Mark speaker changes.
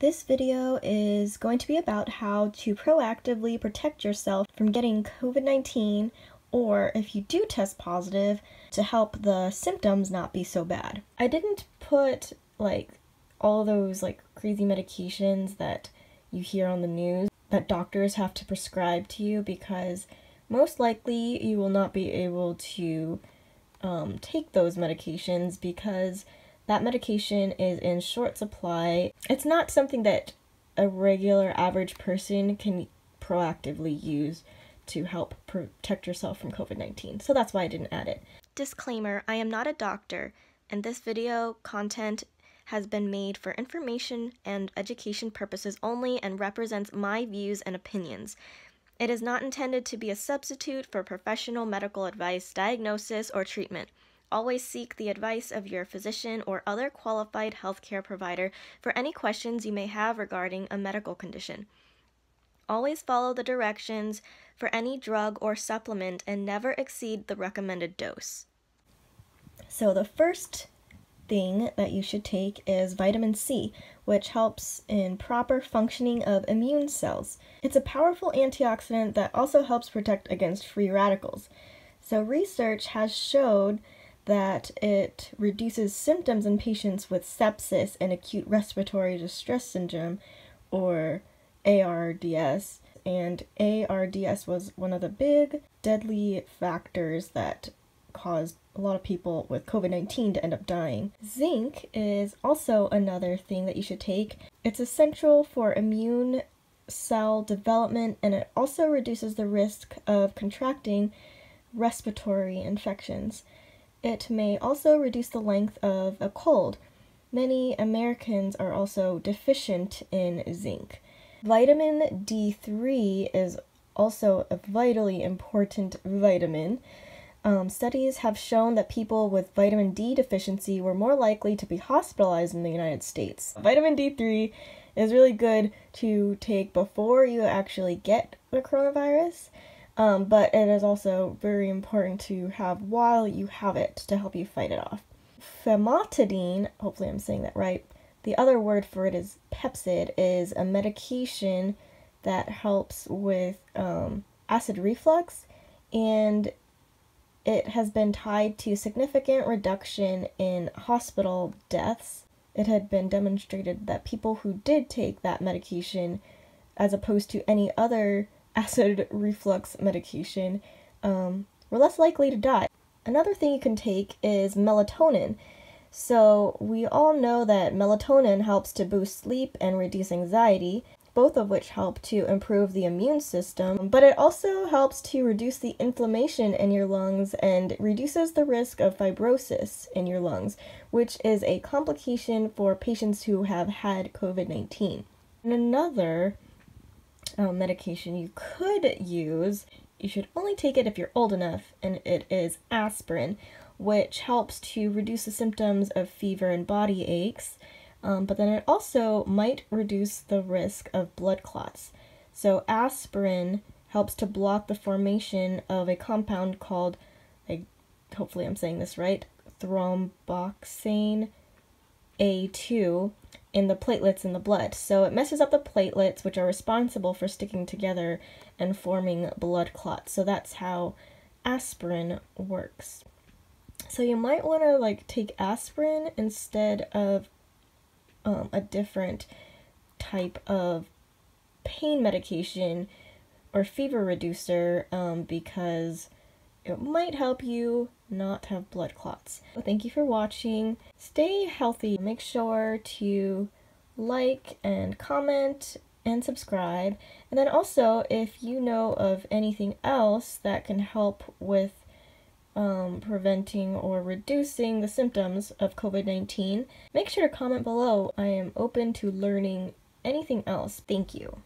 Speaker 1: This video is going to be about how to proactively protect yourself from getting COVID-19 or if you do test positive to help the symptoms not be so bad. I didn't put like all those like crazy medications that you hear on the news that doctors have to prescribe to you because most likely you will not be able to um, take those medications because that medication is in short supply. It's not something that a regular average person can proactively use to help protect yourself from COVID 19, so that's why I didn't add it. Disclaimer I am not a doctor, and this video content has been made for information and education purposes only and represents my views and opinions. It is not intended to be a substitute for professional medical advice, diagnosis, or treatment. Always seek the advice of your physician or other qualified healthcare provider for any questions you may have regarding a medical condition. Always follow the directions for any drug or supplement and never exceed the recommended dose. So, the first thing that you should take is vitamin C, which helps in proper functioning of immune cells. It's a powerful antioxidant that also helps protect against free radicals. So, research has showed that it reduces symptoms in patients with sepsis and acute respiratory distress syndrome, or ARDS. And ARDS was one of the big deadly factors that caused a lot of people with COVID 19 to end up dying. Zinc is also another thing that you should take. It's essential for immune cell development and it also reduces the risk of contracting respiratory infections. It may also reduce the length of a cold. Many Americans are also deficient in zinc. Vitamin D3 is also a vitally important vitamin. Um, studies have shown that people with vitamin D deficiency were more likely to be hospitalized in the United States. Vitamin D3 is really good to take before you actually get the coronavirus um, but it is also very important to have while you have it to help you fight it off. Famotidine, hopefully I'm saying that right, the other word for it is Pepsid, is a medication that helps with um, acid reflux and it has been tied to significant reduction in hospital deaths. It had been demonstrated that people who did take that medication, as opposed to any other acid reflux medication, um, we're less likely to die. Another thing you can take is melatonin. So, we all know that melatonin helps to boost sleep and reduce anxiety, both of which help to improve the immune system, but it also helps to reduce the inflammation in your lungs and reduces the risk of fibrosis in your lungs, which is a complication for patients who have had COVID 19. And another uh, medication you could use, you should only take it if you're old enough, and it is aspirin, which helps to reduce the symptoms of fever and body aches. Um, but then it also might reduce the risk of blood clots. So, aspirin helps to block the formation of a compound called, I, hopefully I'm saying this right, thromboxane A2, in the platelets in the blood. So it messes up the platelets, which are responsible for sticking together and forming blood clots. So that's how aspirin works. So you might want to like take aspirin instead of um, a different type of pain medication or fever reducer um, because it might help you not have blood clots. thank you for watching. Stay healthy. Make sure to like and comment and subscribe. And then also, if you know of anything else that can help with um, preventing or reducing the symptoms of COVID 19, make sure to comment below. I am open to learning anything else. Thank you.